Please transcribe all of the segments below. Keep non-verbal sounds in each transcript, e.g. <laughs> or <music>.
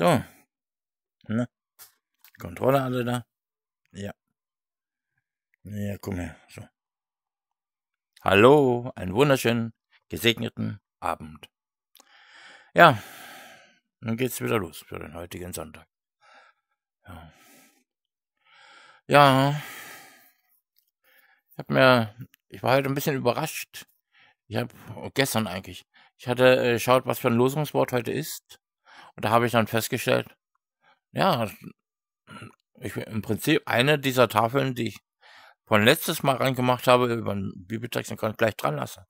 So. Ne? Kontrolle alle da? Ja. Ja, komm her. So. Hallo, einen wunderschönen, gesegneten Abend. Ja, dann geht's wieder los für den heutigen Sonntag. Ja. ja. Ich hab mir, ich war halt ein bisschen überrascht. Ich habe oh, gestern eigentlich, ich hatte äh, geschaut, was für ein Losungswort heute ist. Und da habe ich dann festgestellt, ja, ich, im Prinzip eine dieser Tafeln, die ich von letztes Mal reingemacht habe, über den Bibeltext, kann ich gleich dran lassen.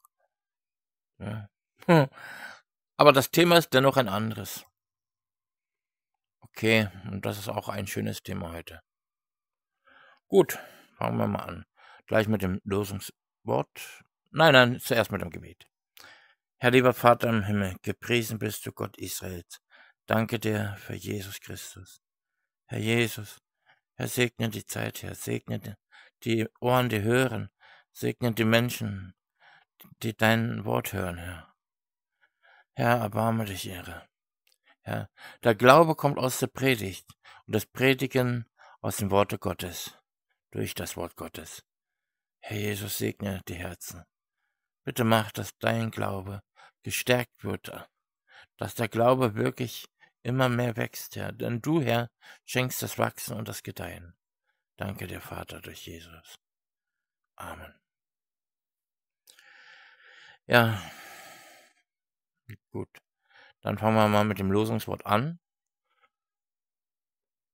Ja. Hm. Aber das Thema ist dennoch ein anderes. Okay, und das ist auch ein schönes Thema heute. Gut, fangen wir mal an. Gleich mit dem Losungswort. Nein, nein, zuerst mit dem Gebet. Herr lieber Vater im Himmel, gepriesen bist du Gott Israels. Danke dir für Jesus Christus. Herr Jesus, Herr segne die Zeit, Herr segne die Ohren, die hören, segne die Menschen, die dein Wort hören, Herr. Herr, erbarme dich Ehre. Herr, der Glaube kommt aus der Predigt und das Predigen aus dem Worte Gottes, durch das Wort Gottes. Herr Jesus, segne die Herzen. Bitte mach, dass dein Glaube gestärkt wird, dass der Glaube wirklich Immer mehr wächst, Herr, denn du, Herr, schenkst das Wachsen und das Gedeihen. Danke dir, Vater, durch Jesus. Amen. Ja, gut. Dann fangen wir mal mit dem Losungswort an.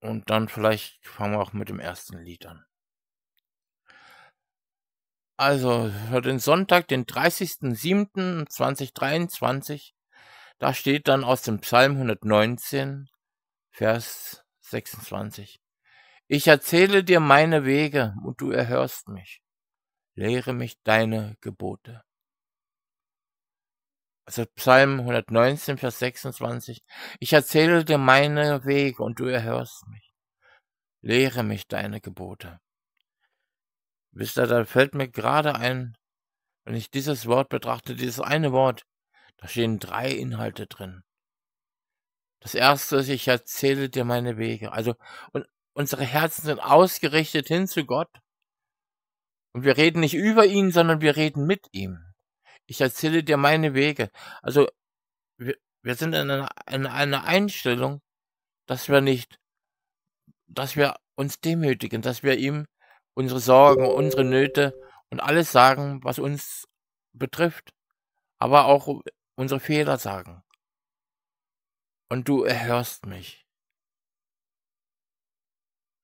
Und dann vielleicht fangen wir auch mit dem ersten Lied an. Also, für den Sonntag, den 30.07.2023, da steht dann aus dem Psalm 119, Vers 26. Ich erzähle dir meine Wege und du erhörst mich. Lehre mich deine Gebote. Also Psalm 119, Vers 26. Ich erzähle dir meine Wege und du erhörst mich. Lehre mich deine Gebote. Wisst ihr, da fällt mir gerade ein, wenn ich dieses Wort betrachte, dieses eine Wort, da stehen drei Inhalte drin. Das erste ist, ich erzähle dir meine Wege. Also, und unsere Herzen sind ausgerichtet hin zu Gott. Und wir reden nicht über ihn, sondern wir reden mit ihm. Ich erzähle dir meine Wege. Also, wir, wir sind in einer, in einer Einstellung, dass wir nicht, dass wir uns demütigen, dass wir ihm unsere Sorgen, unsere Nöte und alles sagen, was uns betrifft. Aber auch unsere Fehler sagen. Und du erhörst mich.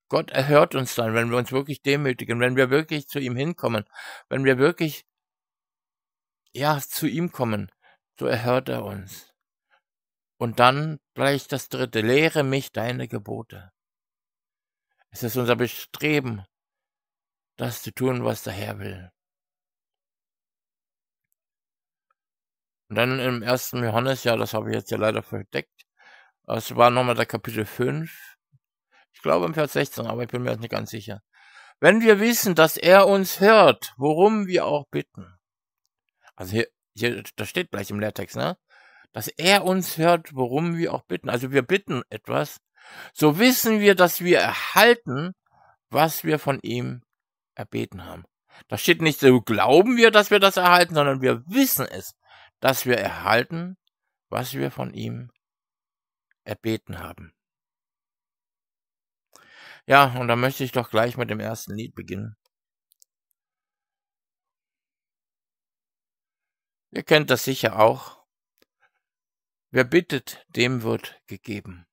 Gott erhört uns dann, wenn wir uns wirklich demütigen, wenn wir wirklich zu ihm hinkommen, wenn wir wirklich, ja, zu ihm kommen, so erhört er uns. Und dann gleich das dritte, lehre mich deine Gebote. Es ist unser Bestreben, das zu tun, was der Herr will. Und dann im ersten Johannes, ja, das habe ich jetzt ja leider verdeckt. Es war nochmal der Kapitel 5. Ich glaube im Vers 16, aber ich bin mir jetzt nicht ganz sicher. Wenn wir wissen, dass er uns hört, worum wir auch bitten. Also hier, hier das steht gleich im Lehrtext, ne? Dass er uns hört, worum wir auch bitten. Also wir bitten etwas, so wissen wir, dass wir erhalten, was wir von ihm erbeten haben. Da steht nicht so, glauben wir, dass wir das erhalten, sondern wir wissen es dass wir erhalten, was wir von ihm erbeten haben. Ja, und da möchte ich doch gleich mit dem ersten Lied beginnen. Ihr kennt das sicher auch. Wer bittet, dem wird gegeben.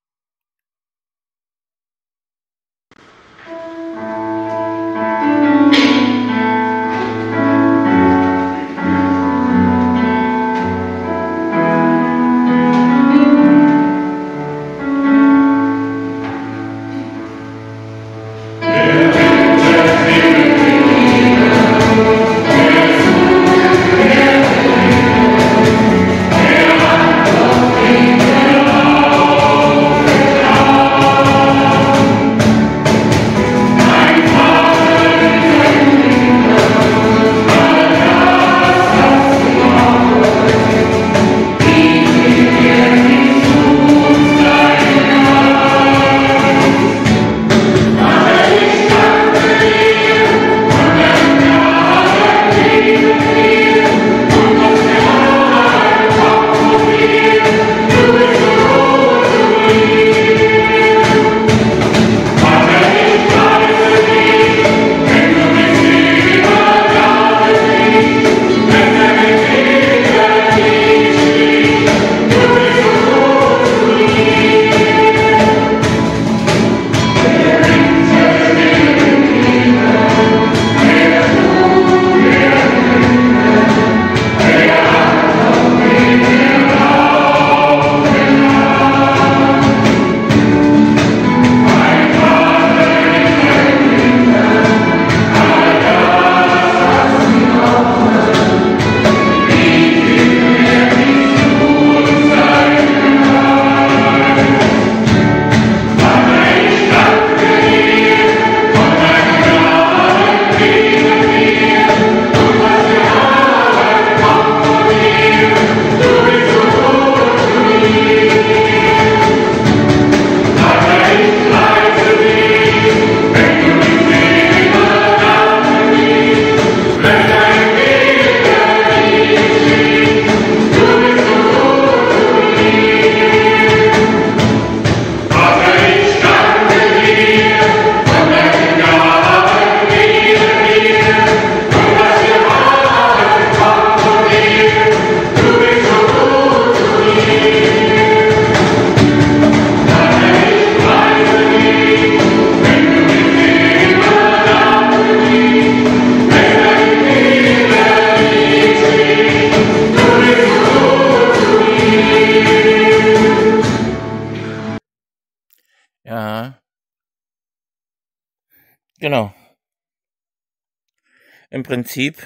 Prinzip.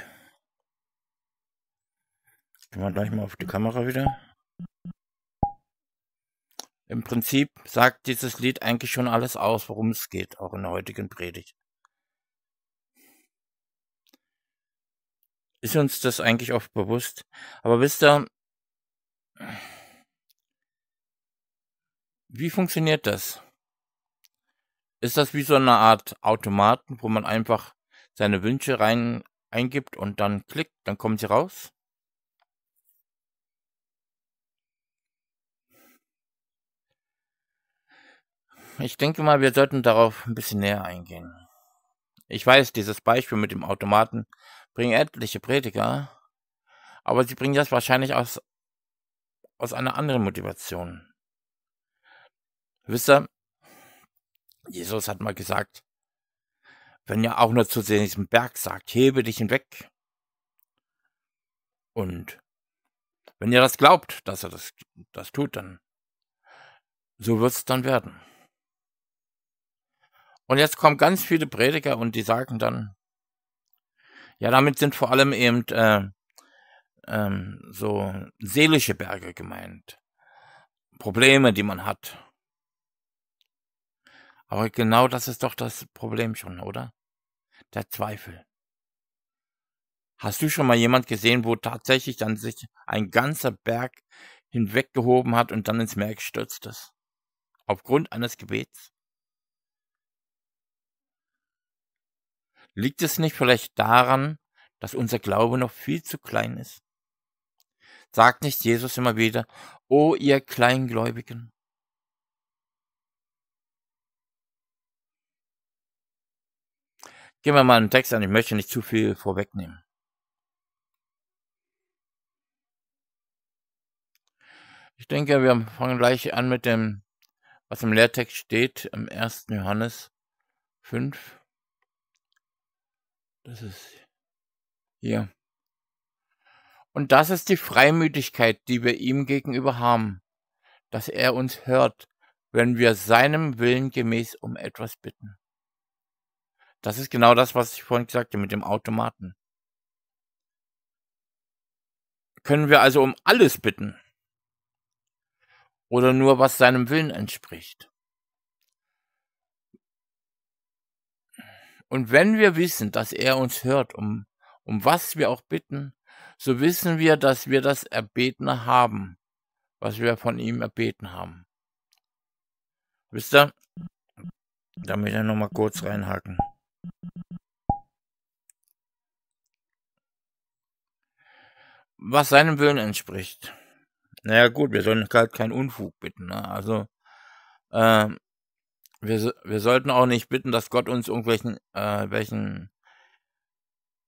Gehen wir gleich mal auf die Kamera wieder. Im Prinzip sagt dieses Lied eigentlich schon alles aus, worum es geht, auch in der heutigen Predigt. Ist uns das eigentlich oft bewusst? Aber wisst ihr, wie funktioniert das? Ist das wie so eine Art Automaten, wo man einfach seine Wünsche rein eingibt und dann klickt, dann kommen sie raus. Ich denke mal, wir sollten darauf ein bisschen näher eingehen. Ich weiß, dieses Beispiel mit dem Automaten bringen etliche Prediger, aber sie bringen das wahrscheinlich aus, aus einer anderen Motivation. Wisst ihr, Jesus hat mal gesagt, wenn er auch nur zu diesem Berg sagt, hebe dich hinweg. Und wenn ihr das glaubt, dass er das, das tut, dann so wird es dann werden. Und jetzt kommen ganz viele Prediger und die sagen dann, ja, damit sind vor allem eben äh, ähm, so seelische Berge gemeint. Probleme, die man hat. Aber genau das ist doch das Problem schon, oder? der Zweifel. Hast du schon mal jemand gesehen, wo tatsächlich dann sich ein ganzer Berg hinweggehoben hat und dann ins Meer gestürzt ist? Aufgrund eines Gebets? Liegt es nicht vielleicht daran, dass unser Glaube noch viel zu klein ist? Sagt nicht Jesus immer wieder, O ihr Kleingläubigen, Gehen wir mal einen Text an, ich möchte nicht zu viel vorwegnehmen. Ich denke, wir fangen gleich an mit dem, was im Lehrtext steht, im 1. Johannes 5. Das ist hier. Und das ist die Freimütigkeit, die wir ihm gegenüber haben, dass er uns hört, wenn wir seinem Willen gemäß um etwas bitten. Das ist genau das, was ich vorhin sagte mit dem Automaten. Können wir also um alles bitten? Oder nur, was seinem Willen entspricht? Und wenn wir wissen, dass er uns hört, um, um was wir auch bitten, so wissen wir, dass wir das Erbetene haben, was wir von ihm erbeten haben. Wisst ihr? Da möchte ich nochmal kurz reinhaken. was seinem Willen entspricht. Naja gut, wir sollen halt keinen Unfug bitten. Ne? Also ähm, wir, wir sollten auch nicht bitten, dass Gott uns irgendwelchen, äh, welchen,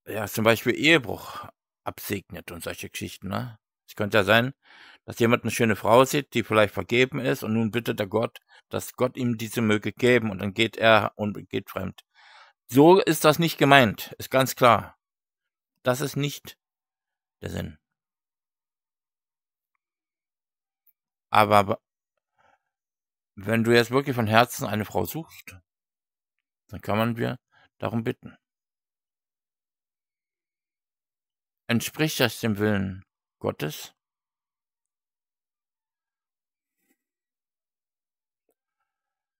ja zum Beispiel Ehebruch absegnet und solche Geschichten. Ne? Es könnte ja sein, dass jemand eine schöne Frau sieht, die vielleicht vergeben ist und nun bittet der Gott, dass Gott ihm diese möge geben und dann geht er und geht fremd. So ist das nicht gemeint, ist ganz klar. Das ist nicht der Sinn. Aber wenn du jetzt wirklich von Herzen eine Frau suchst, dann kann man wir darum bitten. Entspricht das dem Willen Gottes?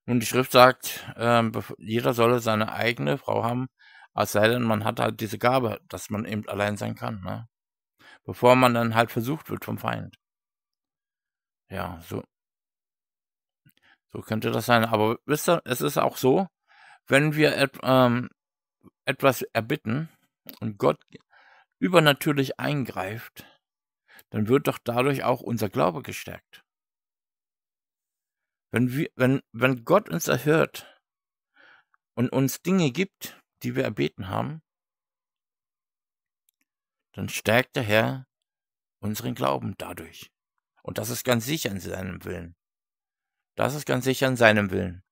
Nun, die Schrift sagt, äh, jeder solle seine eigene Frau haben, als sei denn, man hat halt diese Gabe, dass man eben allein sein kann, ne? Bevor man dann halt versucht wird vom Feind. Ja, so, so könnte das sein. Aber wisst ihr, es ist auch so, wenn wir et, ähm, etwas erbitten und Gott übernatürlich eingreift, dann wird doch dadurch auch unser Glaube gestärkt. Wenn, wir, wenn, wenn Gott uns erhört und uns Dinge gibt, die wir erbeten haben, dann stärkt der Herr unseren Glauben dadurch. Und das ist ganz sicher in seinem Willen. Das ist ganz sicher in seinem Willen.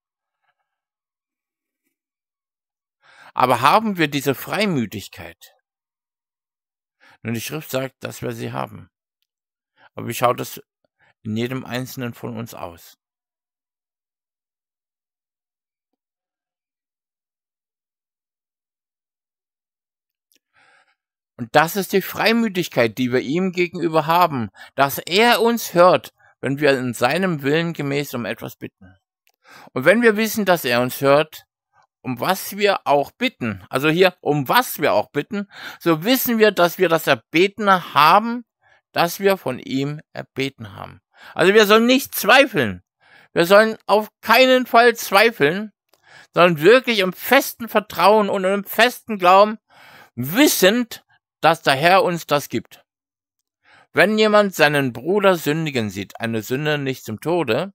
Aber haben wir diese Freimütigkeit? Nun, die Schrift sagt, dass wir sie haben. Aber wie schaut es in jedem Einzelnen von uns aus? Und das ist die Freimütigkeit, die wir ihm gegenüber haben, dass er uns hört, wenn wir in seinem Willen gemäß um etwas bitten. Und wenn wir wissen, dass er uns hört, um was wir auch bitten, also hier, um was wir auch bitten, so wissen wir, dass wir das Erbetene haben, dass wir von ihm erbeten haben. Also wir sollen nicht zweifeln. Wir sollen auf keinen Fall zweifeln, sondern wirklich im festen Vertrauen und im festen Glauben, wissend, dass der Herr uns das gibt. Wenn jemand seinen Bruder sündigen sieht, eine Sünde nicht zum Tode,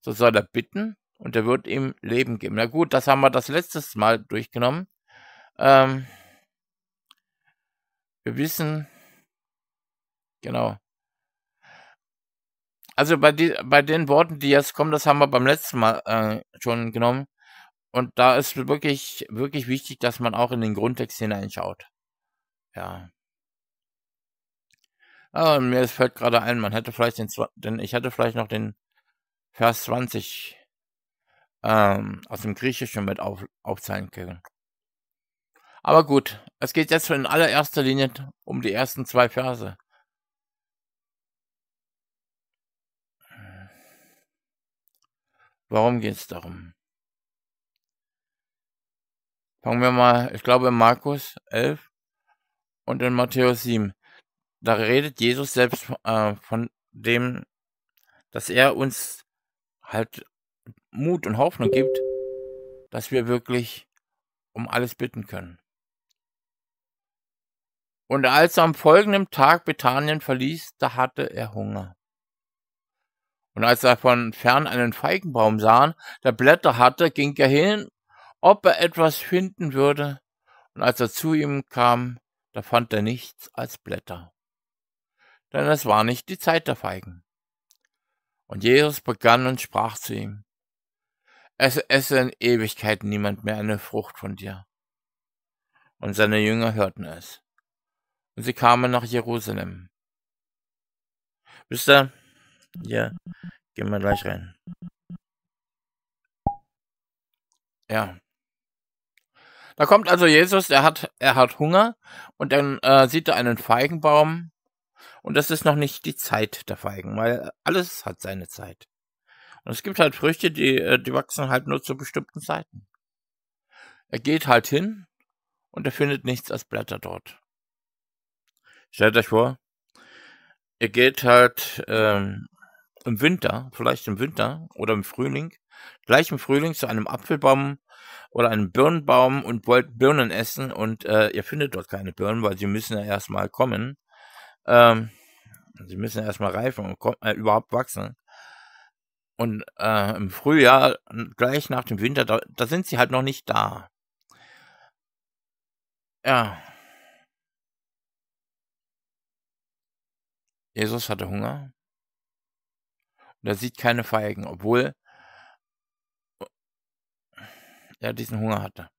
so soll er bitten und er wird ihm Leben geben. Na gut, das haben wir das letzte Mal durchgenommen. Ähm, wir wissen, genau. Also bei, die, bei den Worten, die jetzt kommen, das haben wir beim letzten Mal äh, schon genommen. Und da ist wirklich, wirklich wichtig, dass man auch in den Grundtext hineinschaut ja. Aber ah, mir fällt gerade ein, man hätte vielleicht den, denn ich hätte vielleicht noch den Vers 20 ähm, aus dem Griechischen mit auf, aufzeigen können. Aber gut, es geht jetzt in allererster Linie um die ersten zwei Verse. Warum geht es darum? Fangen wir mal, ich glaube Markus 11, und in Matthäus 7. Da redet Jesus selbst äh, von dem, dass er uns halt Mut und Hoffnung gibt, dass wir wirklich um alles bitten können. Und als er am folgenden Tag Bethanien verließ, da hatte er Hunger. Und als er von fern einen Feigenbaum sah, der Blätter hatte, ging er hin, ob er etwas finden würde. Und als er zu ihm kam, da fand er nichts als Blätter. Denn es war nicht die Zeit der Feigen. Und Jesus begann und sprach zu ihm, es esse in Ewigkeit niemand mehr eine Frucht von dir. Und seine Jünger hörten es. Und sie kamen nach Jerusalem. Wisst ihr? Ja, gehen wir gleich rein. Ja. Da kommt also Jesus, er hat, er hat Hunger und dann äh, sieht er einen Feigenbaum und das ist noch nicht die Zeit der Feigen, weil alles hat seine Zeit. Und es gibt halt Früchte, die, äh, die wachsen halt nur zu bestimmten Zeiten. Er geht halt hin und er findet nichts als Blätter dort. Stellt euch vor, ihr geht halt ähm, im Winter, vielleicht im Winter oder im Frühling, gleich im Frühling zu einem Apfelbaum, oder einen Birnbaum und wollt Birnen essen und äh, ihr findet dort keine Birnen, weil sie müssen ja erstmal kommen. Ähm, sie müssen ja erstmal reifen und äh, überhaupt wachsen. Und äh, im Frühjahr, gleich nach dem Winter, da, da sind sie halt noch nicht da. Ja. Jesus hatte Hunger. Und er sieht keine Feigen, obwohl der diesen Hunger hatte.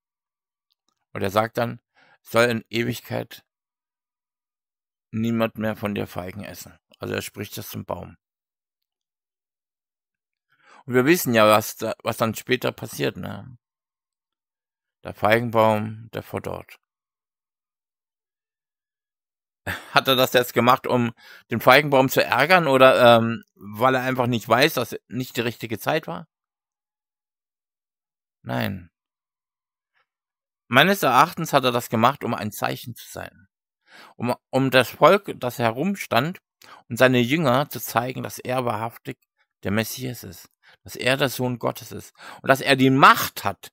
Und er sagt dann, soll in Ewigkeit niemand mehr von dir Feigen essen. Also er spricht das zum Baum. Und wir wissen ja, was, da, was dann später passiert. Ne? Der Feigenbaum, der verdorrt. <laughs> Hat er das jetzt gemacht, um den Feigenbaum zu ärgern oder ähm, weil er einfach nicht weiß, dass nicht die richtige Zeit war? Nein. Meines Erachtens hat er das gemacht, um ein Zeichen zu sein. Um, um das Volk, das herumstand, und seine Jünger zu zeigen, dass er wahrhaftig der Messias ist, dass er der Sohn Gottes ist und dass er die Macht hat,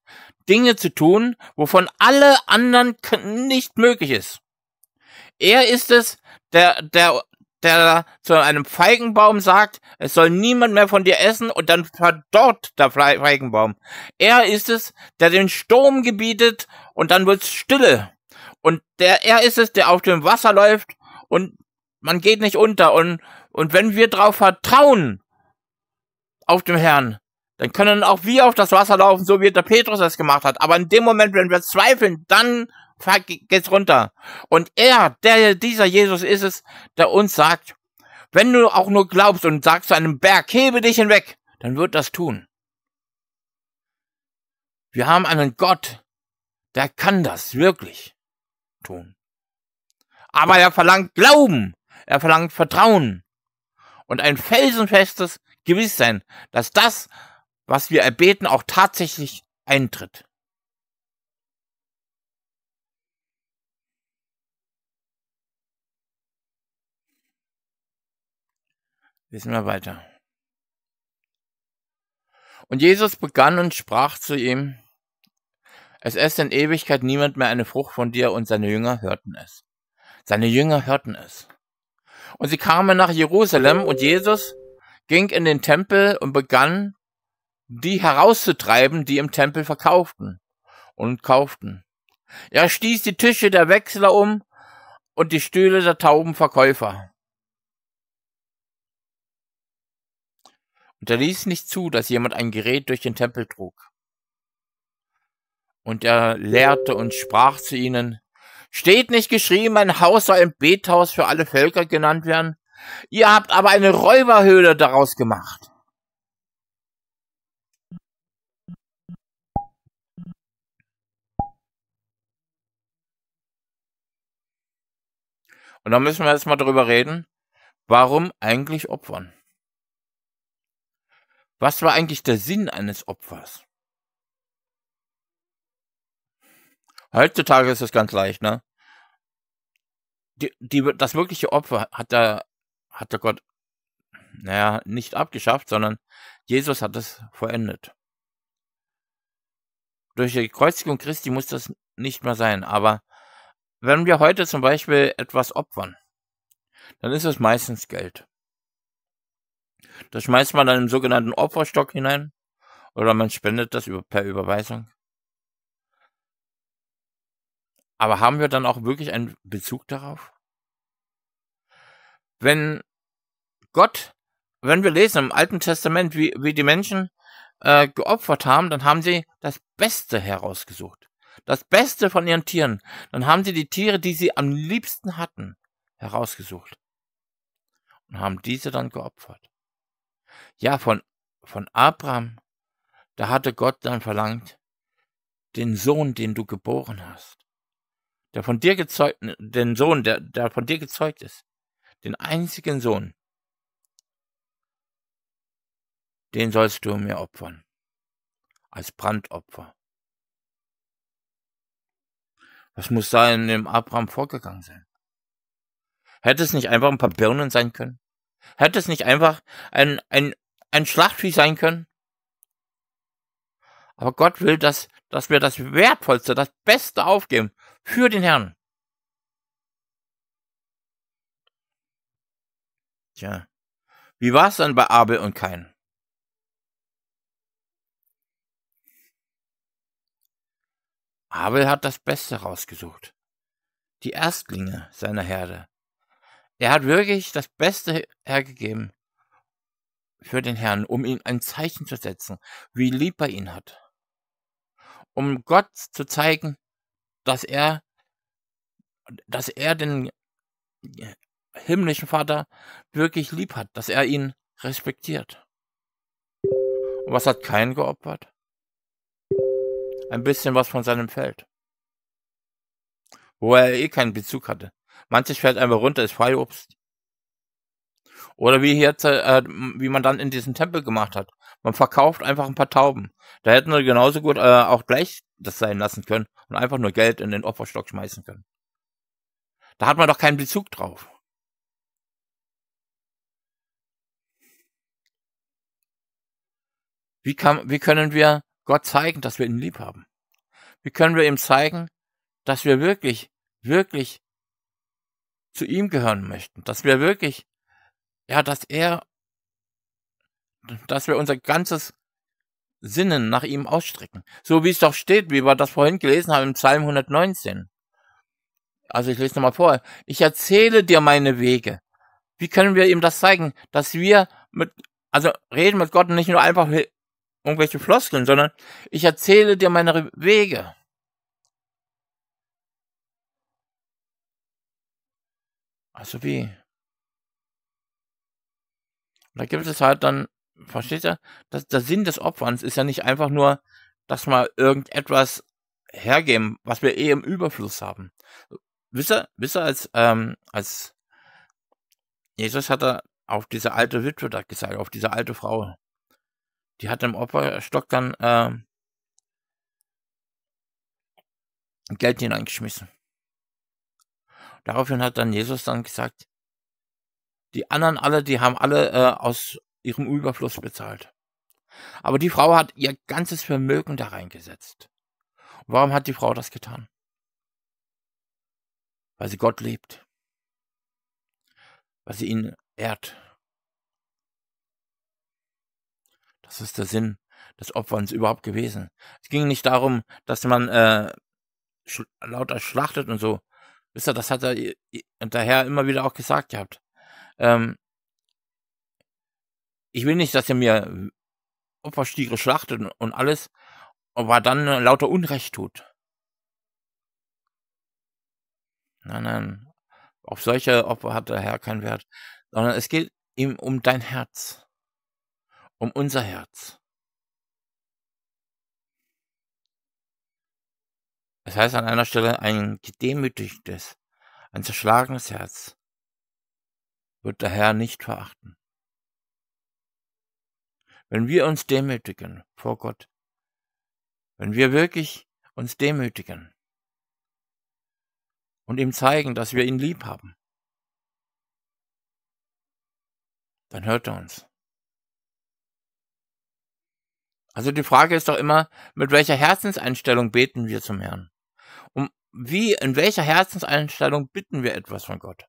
Dinge zu tun, wovon alle anderen nicht möglich ist. Er ist es, der, der der zu einem Feigenbaum sagt, es soll niemand mehr von dir essen und dann verdorrt der Feigenbaum. Er ist es, der den Sturm gebietet und dann wird's stille. Und der, er ist es, der auf dem Wasser läuft und man geht nicht unter. Und, und wenn wir drauf vertrauen, auf dem Herrn, dann können auch wir auf das Wasser laufen, so wie der Petrus es gemacht hat. Aber in dem Moment, wenn wir zweifeln, dann fuck, geht's runter. Und er, der, dieser Jesus ist es, der uns sagt, wenn du auch nur glaubst und sagst zu einem Berg, hebe dich hinweg, dann wird das tun. Wir haben einen Gott, der kann das wirklich tun. Aber er verlangt Glauben, er verlangt Vertrauen und ein felsenfestes Gewisssein, dass das, was wir erbeten, auch tatsächlich eintritt. Wissen wir weiter. Und Jesus begann und sprach zu ihm, es ist in Ewigkeit niemand mehr eine Frucht von dir und seine Jünger hörten es. Seine Jünger hörten es. Und sie kamen nach Jerusalem und Jesus ging in den Tempel und begann, die herauszutreiben, die im Tempel verkauften und kauften. Er stieß die Tische der Wechsler um und die Stühle der Taubenverkäufer. Und er ließ nicht zu, dass jemand ein Gerät durch den Tempel trug. Und er lehrte und sprach zu ihnen, Steht nicht geschrieben, ein Haus soll ein Bethaus für alle Völker genannt werden? Ihr habt aber eine Räuberhöhle daraus gemacht. Und da müssen wir jetzt mal darüber reden, warum eigentlich opfern? Was war eigentlich der Sinn eines Opfers? Heutzutage ist es ganz leicht, ne? Die, die, das wirkliche Opfer hat der, hat der Gott, naja, nicht abgeschafft, sondern Jesus hat es vollendet. Durch die Kreuzigung Christi muss das nicht mehr sein, aber wenn wir heute zum Beispiel etwas opfern, dann ist es meistens Geld. Das schmeißt man dann im sogenannten Opferstock hinein oder man spendet das über, per Überweisung. Aber haben wir dann auch wirklich einen Bezug darauf? Wenn Gott, wenn wir lesen im Alten Testament, wie, wie die Menschen äh, geopfert haben, dann haben sie das Beste herausgesucht. Das Beste von ihren Tieren. Dann haben sie die Tiere, die sie am liebsten hatten, herausgesucht. Und haben diese dann geopfert ja, von, von Abraham, da hatte Gott dann verlangt, den Sohn, den du geboren hast, der von dir gezeugt, den Sohn, der, der von dir gezeugt ist, den einzigen Sohn, den sollst du mir opfern, als Brandopfer. Was muss da in dem Abraham vorgegangen sein? Hätte es nicht einfach ein paar Birnen sein können? Hätte es nicht einfach ein, ein ein Schlachtvieh sein können. Aber Gott will, dass, dass wir das Wertvollste, das Beste aufgeben für den Herrn. Tja, wie war es dann bei Abel und Kain? Abel hat das Beste rausgesucht, die Erstlinge seiner Herde. Er hat wirklich das Beste hergegeben, für den Herrn, um ihm ein Zeichen zu setzen, wie lieb er ihn hat. Um Gott zu zeigen, dass er, dass er den himmlischen Vater wirklich lieb hat, dass er ihn respektiert. Und was hat Kain geopfert? Ein bisschen was von seinem Feld. Wo er eh keinen Bezug hatte. Manches fällt einfach runter, ist Freiobst. Oder wie jetzt, äh, wie man dann in diesem Tempel gemacht hat. Man verkauft einfach ein paar Tauben. Da hätten wir genauso gut äh, auch gleich das sein lassen können und einfach nur Geld in den Opferstock schmeißen können. Da hat man doch keinen Bezug drauf. Wie, kann, wie können wir Gott zeigen, dass wir ihn lieb haben? Wie können wir ihm zeigen, dass wir wirklich, wirklich zu ihm gehören möchten, dass wir wirklich ja, dass er, dass wir unser ganzes Sinnen nach ihm ausstrecken. So wie es doch steht, wie wir das vorhin gelesen haben im Psalm 119. Also ich lese nochmal vor. Ich erzähle dir meine Wege. Wie können wir ihm das zeigen, dass wir mit, also reden mit Gott nicht nur einfach irgendwelche Floskeln, sondern ich erzähle dir meine Wege. Also wie? Und da gibt es halt dann, versteht ihr, das, der Sinn des Opferns ist ja nicht einfach nur, dass wir irgendetwas hergeben, was wir eh im Überfluss haben. Wisst ihr, wisst ihr als, ähm, als Jesus hat er auf diese alte Witwe da gesagt, auf diese alte Frau. Die hat im Opferstock dann ähm, Geld hineingeschmissen. Daraufhin hat dann Jesus dann gesagt, die anderen alle, die haben alle äh, aus ihrem Überfluss bezahlt. Aber die Frau hat ihr ganzes Vermögen da reingesetzt. Und warum hat die Frau das getan? Weil sie Gott liebt. Weil sie ihn ehrt. Das ist der Sinn des Opferns überhaupt gewesen. Es ging nicht darum, dass man äh, sch lauter schlachtet und so. Wisst ihr, das hat er hinterher immer wieder auch gesagt gehabt. Ähm, ich will nicht, dass er mir Opferstiere schlachtet und alles, aber dann äh, lauter Unrecht tut. Nein, nein. Auf solche Opfer hat der Herr keinen Wert. Sondern es geht ihm um dein Herz. Um unser Herz. Das heißt an einer Stelle ein gedemütigtes, ein zerschlagenes Herz wird der Herr nicht verachten. Wenn wir uns demütigen vor Gott, wenn wir wirklich uns demütigen und ihm zeigen, dass wir ihn lieb haben, dann hört er uns. Also die Frage ist doch immer, mit welcher Herzenseinstellung beten wir zum Herrn? Um wie, in welcher Herzenseinstellung bitten wir etwas von Gott?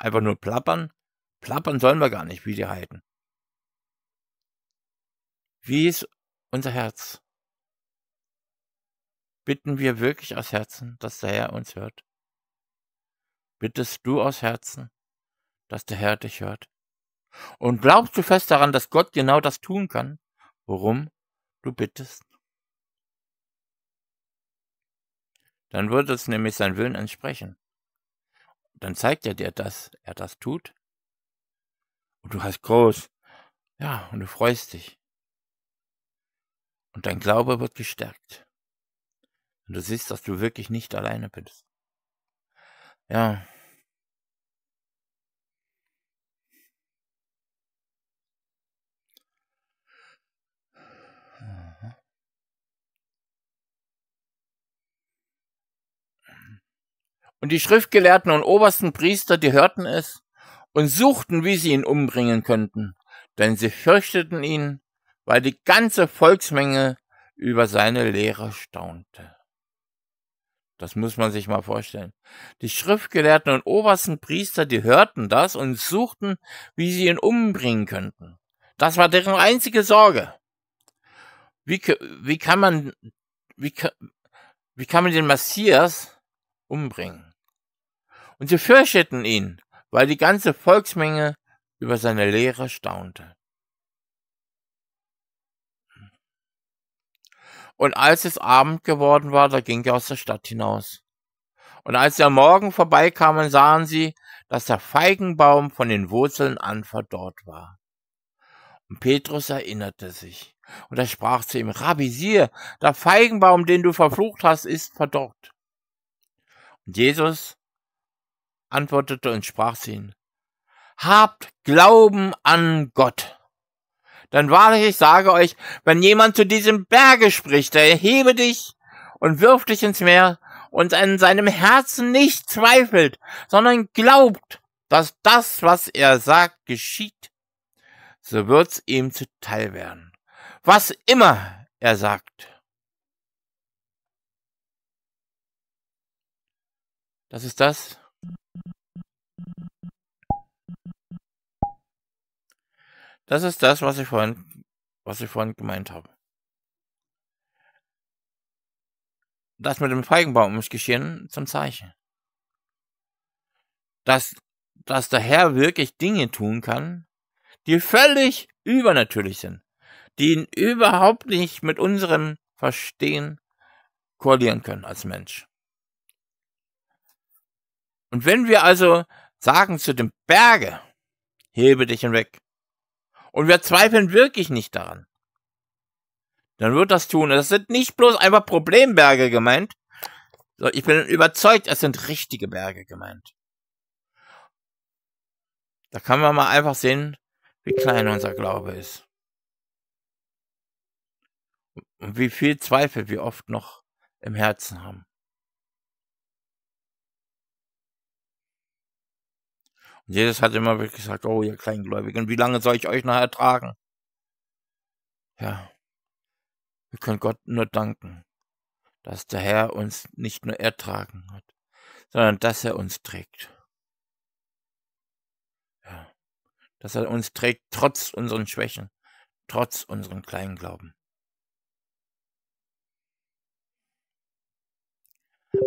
einfach nur plappern. Plappern sollen wir gar nicht, wie die halten. Wie ist unser Herz? Bitten wir wirklich aus Herzen, dass der Herr uns hört? Bittest du aus Herzen, dass der Herr dich hört? Und glaubst du fest daran, dass Gott genau das tun kann, worum du bittest? Dann würde es nämlich sein Willen entsprechen dann zeigt er dir, dass er das tut. Und du hast groß. Ja, und du freust dich. Und dein Glaube wird gestärkt. Und du siehst, dass du wirklich nicht alleine bist. Ja, Und die Schriftgelehrten und obersten Priester, die hörten es und suchten, wie sie ihn umbringen könnten, denn sie fürchteten ihn, weil die ganze Volksmenge über seine Lehre staunte. Das muss man sich mal vorstellen. Die Schriftgelehrten und obersten Priester, die hörten das und suchten, wie sie ihn umbringen könnten. Das war deren einzige Sorge. Wie, wie kann man, wie, wie kann man den Messias umbringen? und sie fürchteten ihn, weil die ganze Volksmenge über seine Lehre staunte. Und als es Abend geworden war, da ging er aus der Stadt hinaus. Und als sie am Morgen vorbeikamen, sahen sie, dass der Feigenbaum von den Wurzeln an verdorrt war. Und Petrus erinnerte sich. Und er sprach zu ihm, Rabbi, siehe, der Feigenbaum, den du verflucht hast, ist verdorrt. Und Jesus antwortete und sprach zu ihnen, Habt Glauben an Gott. Dann wahrlich, ich sage euch, wenn jemand zu diesem Berge spricht, der erhebe dich und wirf dich ins Meer und an seinem Herzen nicht zweifelt, sondern glaubt, dass das, was er sagt, geschieht, so wird's ihm zuteil werden. Was immer er sagt. Das ist das, das ist das, was ich vorhin, was ich vorhin gemeint habe. Das mit dem Feigenbaum ist geschehen zum Zeichen. Dass, dass der Herr wirklich Dinge tun kann, die völlig übernatürlich sind, die ihn überhaupt nicht mit unserem Verstehen koalieren können als Mensch. Und wenn wir also sagen zu dem Berge, hebe dich hinweg. Und wir zweifeln wirklich nicht daran. Dann wird das tun. Es sind nicht bloß einfach Problemberge gemeint. Ich bin überzeugt, es sind richtige Berge gemeint. Da kann man mal einfach sehen, wie klein unser Glaube ist. Und wie viel Zweifel wir oft noch im Herzen haben. Jesus hat immer gesagt, oh ihr Kleingläubigen, wie lange soll ich euch noch ertragen? Ja, wir können Gott nur danken, dass der Herr uns nicht nur ertragen hat, sondern dass er uns trägt. Ja, dass er uns trägt trotz unseren Schwächen, trotz unseren Kleinglauben.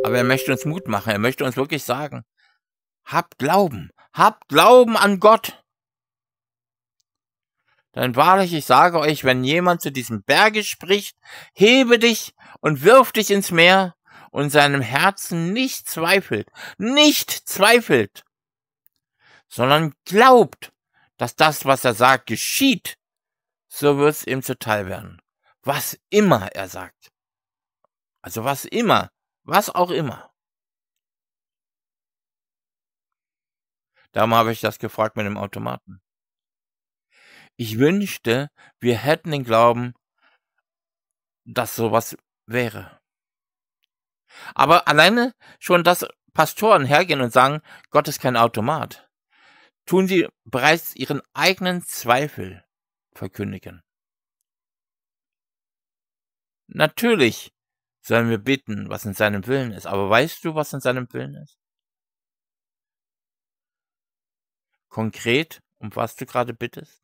Aber er möchte uns Mut machen, er möchte uns wirklich sagen, hab Glauben, hab Glauben an Gott. Denn wahrlich, ich sage euch, wenn jemand zu diesem Berge spricht, hebe dich und wirf dich ins Meer und seinem Herzen nicht zweifelt, nicht zweifelt, sondern glaubt, dass das, was er sagt, geschieht, so wird's ihm zuteil werden. Was immer er sagt. Also was immer, was auch immer. Darum habe ich das gefragt mit dem Automaten. Ich wünschte, wir hätten den Glauben, dass sowas wäre. Aber alleine schon, dass Pastoren hergehen und sagen, Gott ist kein Automat, tun sie bereits ihren eigenen Zweifel verkündigen. Natürlich sollen wir bitten, was in seinem Willen ist, aber weißt du, was in seinem Willen ist? konkret, um was du gerade bittest?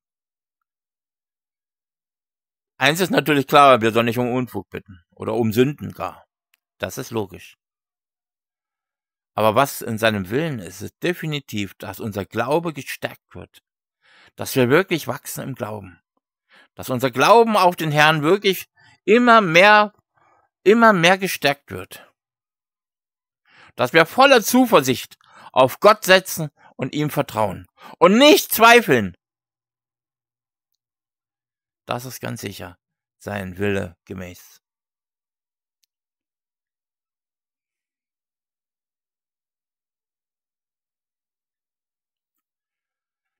Eins ist natürlich klar, wir sollen nicht um Unfug bitten oder um Sünden gar. Das ist logisch. Aber was in seinem Willen ist, ist definitiv, dass unser Glaube gestärkt wird, dass wir wirklich wachsen im Glauben, dass unser Glauben auf den Herrn wirklich immer mehr, immer mehr gestärkt wird, dass wir voller Zuversicht auf Gott setzen und ihm vertrauen und nicht zweifeln. Das ist ganz sicher sein Wille gemäß.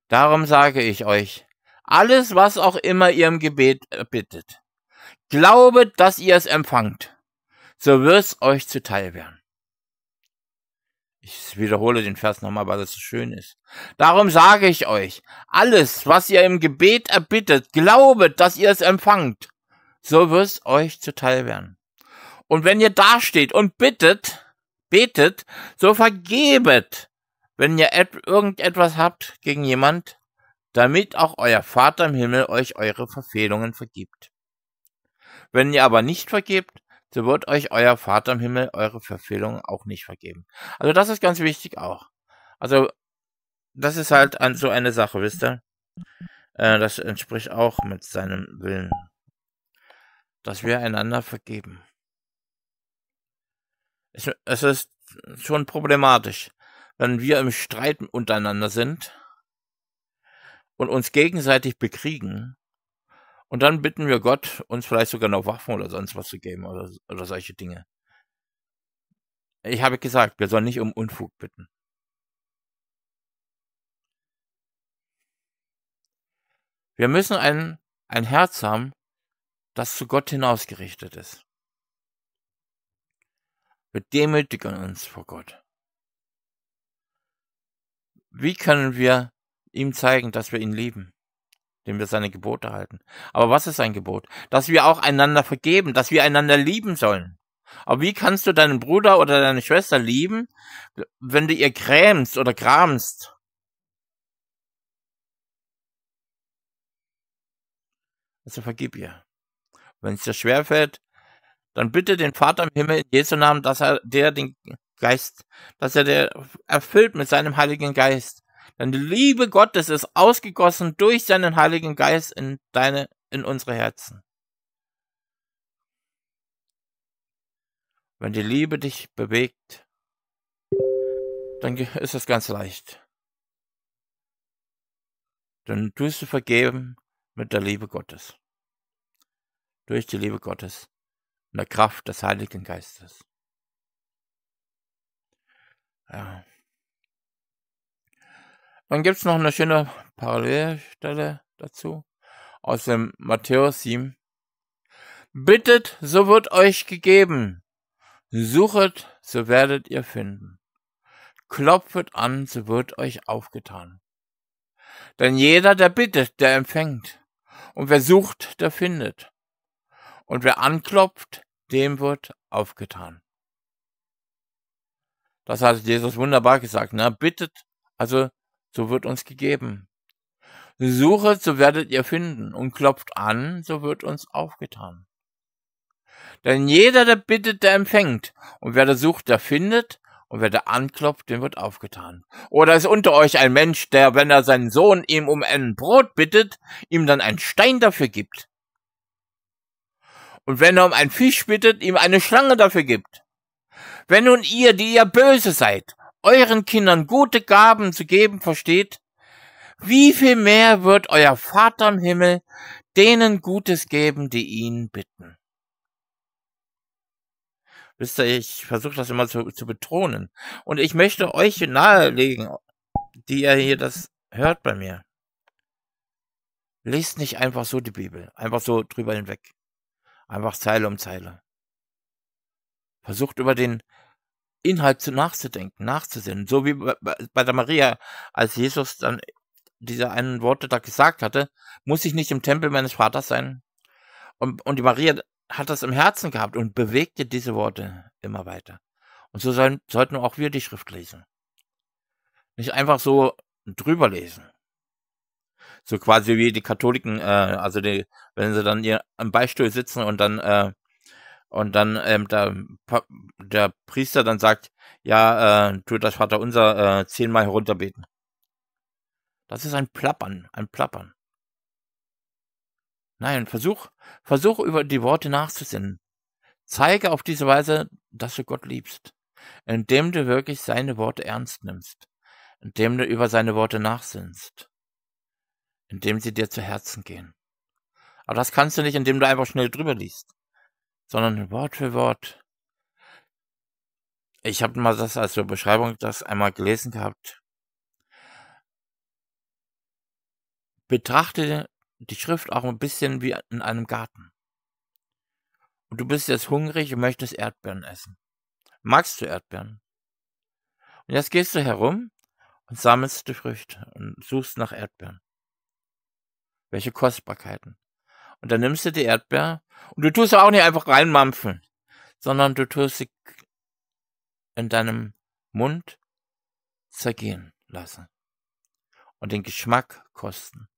Darum sage ich euch, alles, was auch immer ihr im Gebet äh, bittet, glaubet, dass ihr es empfangt, so wird's euch zuteil werden. Ich wiederhole den Vers nochmal, weil es so schön ist. Darum sage ich euch, alles, was ihr im Gebet erbittet, glaubet, dass ihr es empfangt, so wird es euch zuteil werden. Und wenn ihr dasteht und bittet, betet, so vergebet, wenn ihr irgendetwas habt gegen jemand, damit auch euer Vater im Himmel euch eure Verfehlungen vergibt. Wenn ihr aber nicht vergebt, so wird euch euer Vater im Himmel eure Verfehlungen auch nicht vergeben. Also das ist ganz wichtig auch. Also das ist halt an, so eine Sache, wisst ihr? Äh, das entspricht auch mit seinem Willen, dass wir einander vergeben. Es, es ist schon problematisch, wenn wir im Streit untereinander sind und uns gegenseitig bekriegen, und dann bitten wir Gott, uns vielleicht sogar noch Waffen oder sonst was zu geben oder, oder solche Dinge. Ich habe gesagt, wir sollen nicht um Unfug bitten. Wir müssen ein, ein Herz haben, das zu Gott hinausgerichtet ist. Wir demütigen uns vor Gott. Wie können wir ihm zeigen, dass wir ihn lieben? dem wir seine Gebote halten. Aber was ist ein Gebot? Dass wir auch einander vergeben, dass wir einander lieben sollen. Aber wie kannst du deinen Bruder oder deine Schwester lieben, wenn du ihr grämst oder gramst? Also vergib ihr. Wenn es dir schwerfällt, dann bitte den Vater im Himmel in Jesu Namen, dass er dir den Geist, dass er dir erfüllt mit seinem Heiligen Geist, denn die Liebe Gottes ist ausgegossen durch seinen Heiligen Geist in deine, in unsere Herzen. Wenn die Liebe dich bewegt, dann ist es ganz leicht. Dann tust du vergeben mit der Liebe Gottes. Durch die Liebe Gottes und der Kraft des Heiligen Geistes. Ja. Dann gibt es noch eine schöne Parallelstelle dazu aus dem Matthäus 7. Bittet, so wird euch gegeben. Suchet, so werdet ihr finden. Klopfet an, so wird euch aufgetan. Denn jeder, der bittet, der empfängt. Und wer sucht, der findet. Und wer anklopft, dem wird aufgetan. Das hat Jesus wunderbar gesagt. Na, ne? bittet, also so wird uns gegeben. Suchet, so werdet ihr finden, und klopft an, so wird uns aufgetan. Denn jeder, der bittet, der empfängt, und wer der sucht, der findet, und wer der anklopft, dem wird aufgetan. Oder ist unter euch ein Mensch, der, wenn er seinen Sohn ihm um ein Brot bittet, ihm dann einen Stein dafür gibt? Und wenn er um einen Fisch bittet, ihm eine Schlange dafür gibt? Wenn nun ihr, die ihr böse seid, euren Kindern gute Gaben zu geben versteht, wie viel mehr wird euer Vater im Himmel denen Gutes geben, die ihn bitten. Wisst ihr, ich versuche das immer zu, zu betonen. Und ich möchte euch nahelegen, die ihr hier das hört bei mir. Lest nicht einfach so die Bibel, einfach so drüber hinweg. Einfach Zeile um Zeile. Versucht über den Inhalt zu nachzudenken, nachzusinnen. So wie bei der Maria, als Jesus dann diese einen Worte da gesagt hatte, muss ich nicht im Tempel meines Vaters sein? Und, und die Maria hat das im Herzen gehabt und bewegte diese Worte immer weiter. Und so sollen, sollten auch wir die Schrift lesen. Nicht einfach so drüber lesen. So quasi wie die Katholiken, äh, also die, wenn sie dann ihr am Beistuhl sitzen und dann äh, und dann ähm, der, der Priester dann sagt, ja, äh, tut das Vater unser äh, zehnmal herunterbeten. Das ist ein Plappern, ein Plappern. Nein, versuch, versuch über die Worte nachzusinnen. Zeige auf diese Weise, dass du Gott liebst, indem du wirklich seine Worte ernst nimmst, indem du über seine Worte nachsinnst, indem sie dir zu Herzen gehen. Aber das kannst du nicht, indem du einfach schnell drüber liest sondern Wort für Wort. Ich habe mal das als Beschreibung das einmal gelesen gehabt. Betrachte die Schrift auch ein bisschen wie in einem Garten. Und du bist jetzt hungrig und möchtest Erdbeeren essen. Magst du Erdbeeren? Und jetzt gehst du herum und sammelst die Früchte und suchst nach Erdbeeren. Welche Kostbarkeiten. Und dann nimmst du die Erdbeer und du tust auch nicht einfach reinmampfen, sondern du tust sie in deinem Mund zergehen lassen und den Geschmack kosten.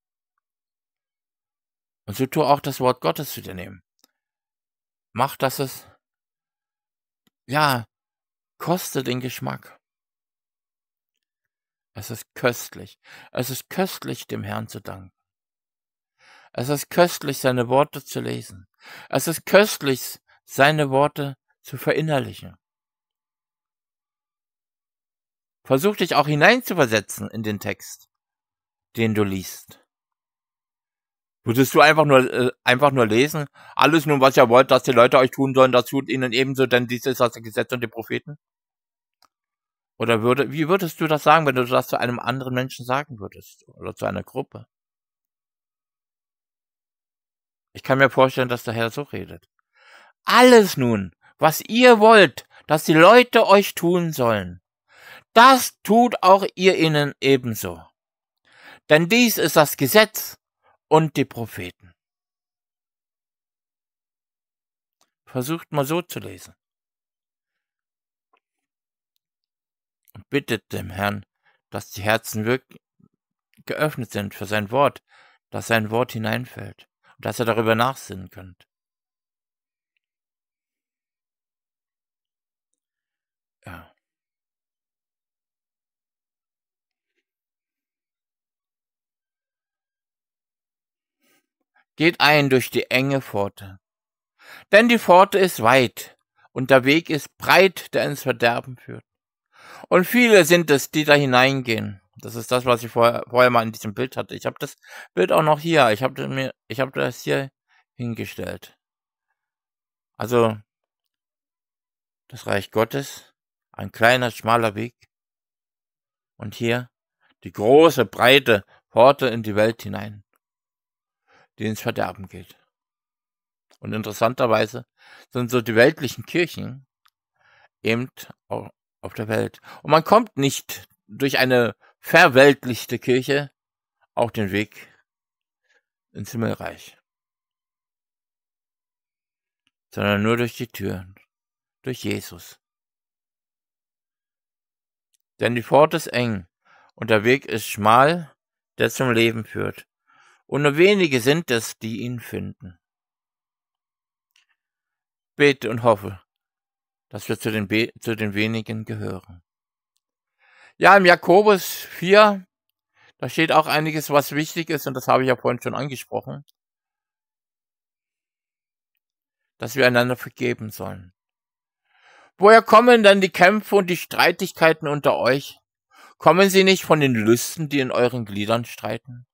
Und so tu auch das Wort Gottes zu dir nehmen. Mach, dass es, ja, koste den Geschmack. Es ist köstlich. Es ist köstlich, dem Herrn zu danken. Es ist köstlich, seine Worte zu lesen. Es ist köstlich, seine Worte zu verinnerlichen. Versuch dich auch hineinzuversetzen in den Text, den du liest. Würdest du einfach nur, äh, einfach nur lesen, alles nun, was ihr wollt, dass die Leute euch tun sollen, das tut ihnen ebenso, denn dies ist das Gesetz und die Propheten? Oder würde, wie würdest du das sagen, wenn du das zu einem anderen Menschen sagen würdest? Oder zu einer Gruppe? Ich kann mir vorstellen, dass der Herr so redet. Alles nun, was ihr wollt, dass die Leute euch tun sollen, das tut auch ihr ihnen ebenso. Denn dies ist das Gesetz und die Propheten. Versucht mal so zu lesen. Und bittet dem Herrn, dass die Herzen wirklich geöffnet sind für sein Wort, dass sein Wort hineinfällt dass ihr darüber nachsinnen könnt. Ja. Geht ein durch die enge Pforte. Denn die Pforte ist weit und der Weg ist breit, der ins Verderben führt. Und viele sind es, die da hineingehen das ist das, was ich vorher, vorher mal in diesem Bild hatte. Ich habe das Bild auch noch hier. Ich habe mir, ich habe das hier hingestellt. Also das Reich Gottes, ein kleiner schmaler Weg und hier die große breite Pforte in die Welt hinein, die ins Verderben geht. Und interessanterweise sind so die weltlichen Kirchen eben auch auf der Welt. Und man kommt nicht durch eine verweltlichte Kirche auch den Weg ins Himmelreich, sondern nur durch die Türen, durch Jesus. Denn die Pforte ist eng und der Weg ist schmal, der zum Leben führt, und nur wenige sind es, die ihn finden. Bete und hoffe, dass wir zu den, Be zu den wenigen gehören. Ja, im Jakobus 4, da steht auch einiges, was wichtig ist, und das habe ich ja vorhin schon angesprochen, dass wir einander vergeben sollen. Woher kommen dann die Kämpfe und die Streitigkeiten unter euch? Kommen sie nicht von den Lüsten, die in euren Gliedern streiten?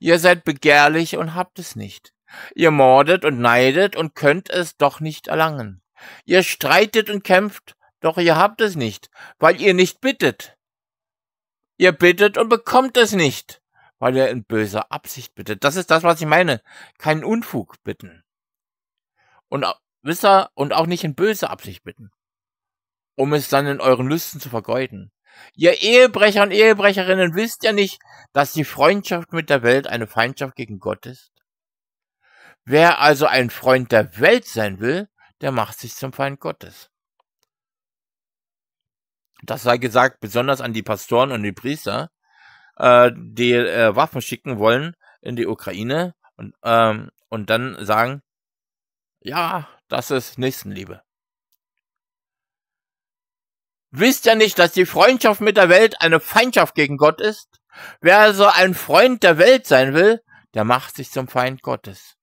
Ihr seid begehrlich und habt es nicht. Ihr mordet und neidet und könnt es doch nicht erlangen. Ihr streitet und kämpft, doch ihr habt es nicht, weil ihr nicht bittet. Ihr bittet und bekommt es nicht, weil ihr in böser Absicht bittet. Das ist das, was ich meine. Keinen Unfug bitten. Und wisst ihr, und auch nicht in böser Absicht bitten. Um es dann in euren Lüsten zu vergeuden. Ihr Ehebrecher und Ehebrecherinnen wisst ja nicht, dass die Freundschaft mit der Welt eine Feindschaft gegen Gott ist. Wer also ein Freund der Welt sein will, der macht sich zum Feind Gottes. Das sei gesagt, besonders an die Pastoren und die Priester, äh, die äh, Waffen schicken wollen in die Ukraine und, ähm, und dann sagen, ja, das ist Nächstenliebe. Wisst ihr nicht, dass die Freundschaft mit der Welt eine Feindschaft gegen Gott ist? Wer also ein Freund der Welt sein will, der macht sich zum Feind Gottes.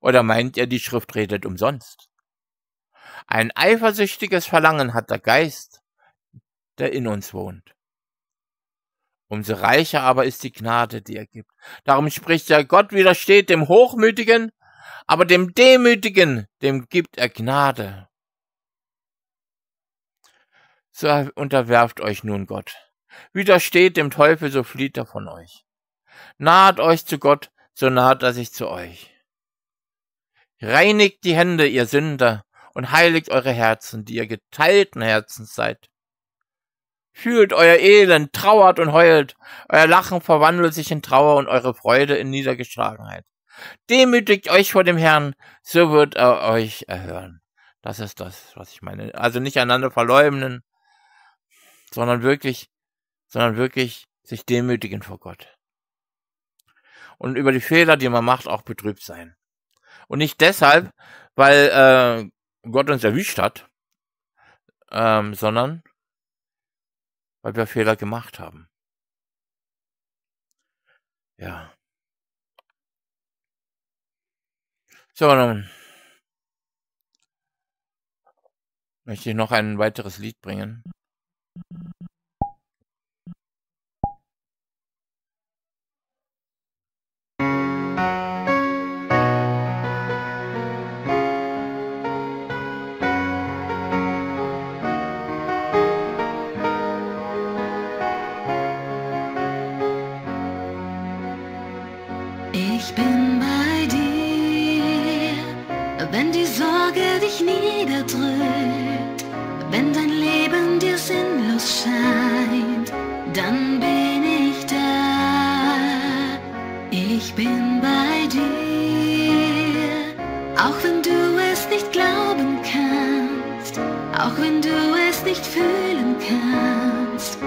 Oder meint ihr, die Schrift redet umsonst? Ein eifersüchtiges Verlangen hat der Geist der in uns wohnt. Umso reicher aber ist die Gnade, die er gibt. Darum spricht ja Gott widersteht dem Hochmütigen, aber dem Demütigen, dem gibt er Gnade. So unterwerft euch nun Gott. Widersteht dem Teufel, so flieht er von euch. Naht euch zu Gott, so naht er sich zu euch. Reinigt die Hände, ihr Sünder, und heiligt eure Herzen, die ihr geteilten Herzens seid, Fühlt euer Elend, trauert und heult. Euer Lachen verwandelt sich in Trauer und eure Freude in Niedergeschlagenheit. Demütigt euch vor dem Herrn, so wird er euch erhören. Das ist das, was ich meine. Also nicht einander verleumden, sondern wirklich, sondern wirklich sich demütigen vor Gott. Und über die Fehler, die man macht, auch betrübt sein. Und nicht deshalb, weil äh, Gott uns erwischt hat, ähm, sondern weil wir Fehler gemacht haben. Ja. So, dann möchte ich noch ein weiteres Lied bringen. dir sinnlos scheint, dann bin ich da. Ich bin bei dir, auch wenn du es nicht glauben kannst, auch wenn du es nicht fühlen kannst.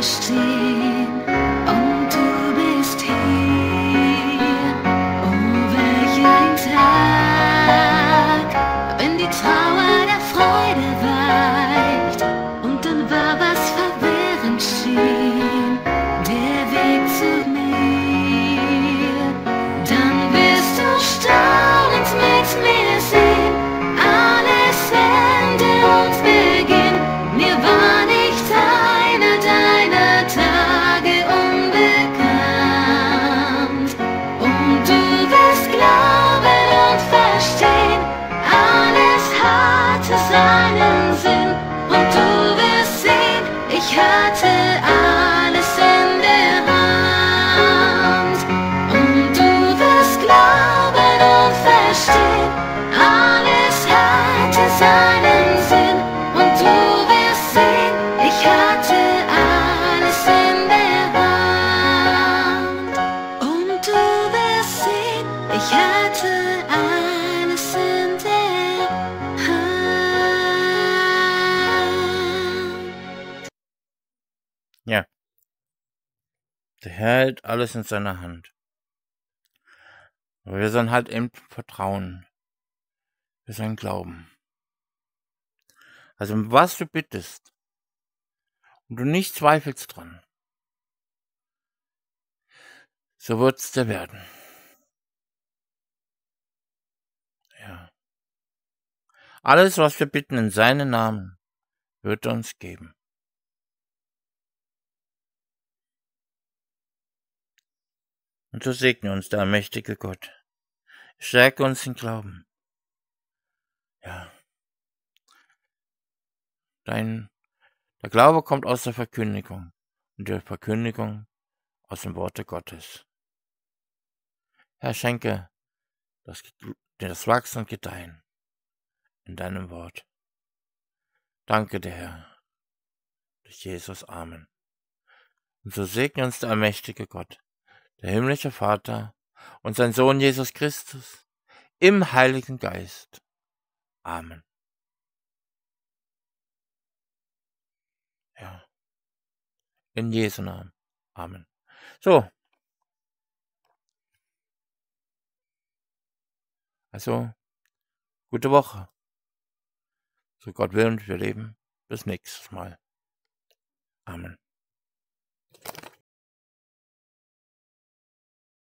verstehen. seiner Hand. Aber wir sollen halt eben vertrauen. Wir sollen glauben. Also was du bittest und du nicht zweifelst dran, so wird's dir werden. Ja. Alles, was wir bitten in seinen Namen, wird er uns geben. Und so segne uns der allmächtige Gott. Stärke uns den Glauben. Ja. Dein, der Glaube kommt aus der Verkündigung und der Verkündigung aus dem Worte Gottes. Herr, schenke das, das Wachsen und Gedeihen in deinem Wort. Danke dir, Herr. Durch Jesus. Amen. Und so segne uns der allmächtige Gott der himmlische Vater und sein Sohn Jesus Christus im Heiligen Geist. Amen. Ja. In Jesu Namen. Amen. So. Also, gute Woche. So Gott will und wir leben. Bis nächstes Mal. Amen.